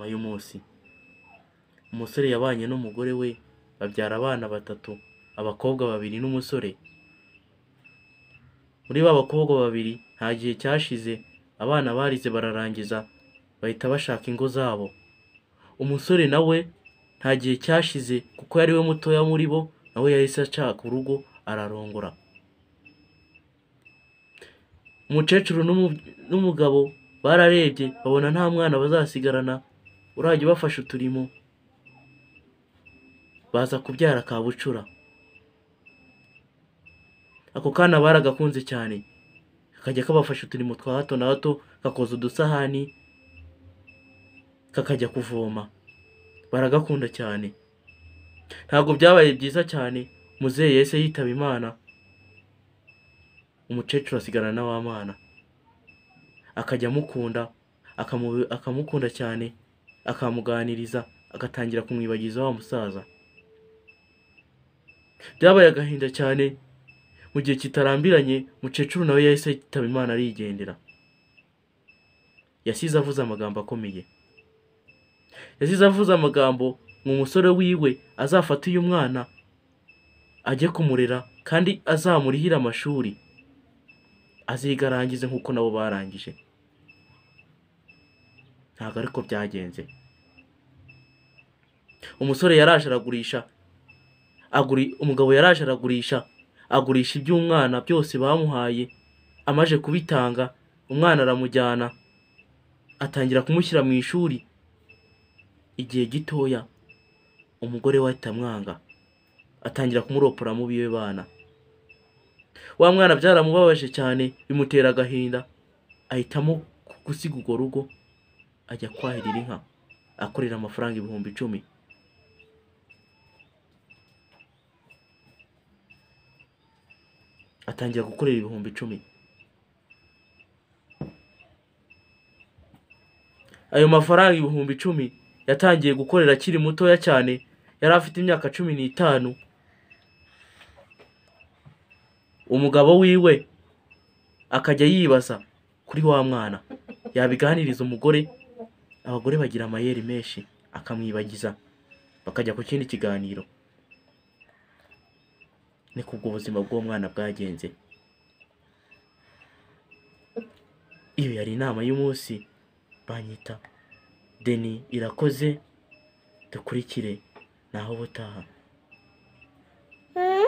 inama y'umunsi umusore yabanye n'umugore we babyara abana batatu abakobwa babiri n'umusore muri ba bakobwa babiri nta gihe cyashize abana barize bararangiza bahita bashaka ingo zabo umusore na we nta gihe cyashize kuko yari we mutoya muri bo nawe yahise ashaka urugo ararongora umukecuru n'umugabo bararebye babona nta mwana bazasigarana urajya ubafasha uturimo baza kubyara kabucura ako kana baragakunze cyane kakajya kabafasha uturimo twa hato na hato kakoza udusahani kakajya kuvoma baragakunda cyane ntabwo byabaye byiza cyane muzehe yese yitaba imana umukecuru asigana na wa mwana akajya amukunda akamukunda cyane akamuganiriza agatangira kumwibagiza wa musaza byabaye agahinda cyane mu gihe kitarambiranye mukecuru nawe yahise yitaba imana arigendera yasize avuze amagambo akomeye yasize avuze amagambo mu musore wiwe azafata uyu mwana ajye kumurera kandi azamurihira amashuri aziga arangize nk'uko nabo barangije ntabwo ariko byagenze umusore yaraje aragurisha umugabo yaraje aragurisha agurisha iby'umwana byose bamuhaye amaje kubitanga umwana aramujyana atangira kumushyira mu ishuri igihe gitoya umugore we ahita amwanga atangira kumuropora mu biwe bana wa mwana byaramubabaje cyane bimutera agahinda ahitamo gusiga urwo rugo ajya kwahirira inka akorera amafaranga ibihumbi icumi atangira gukorera ibihumbi icumi ayo mafaranga ibihumbi icumi yatangiye gukorera akiri mutoya cyane yari afite imyaka cumi n'itanu umugabo wiwe akajya yibaza kuri wa mwana yabiganiriza umugore abagore bagira amayeri menshi akamwibagiza bakajya ku kindi kiganiro niko ubwo ubuzima bw'umwana bwagenze iyo yari inama y'umunsi banyita deni irakoze dukurikire naho ubutaha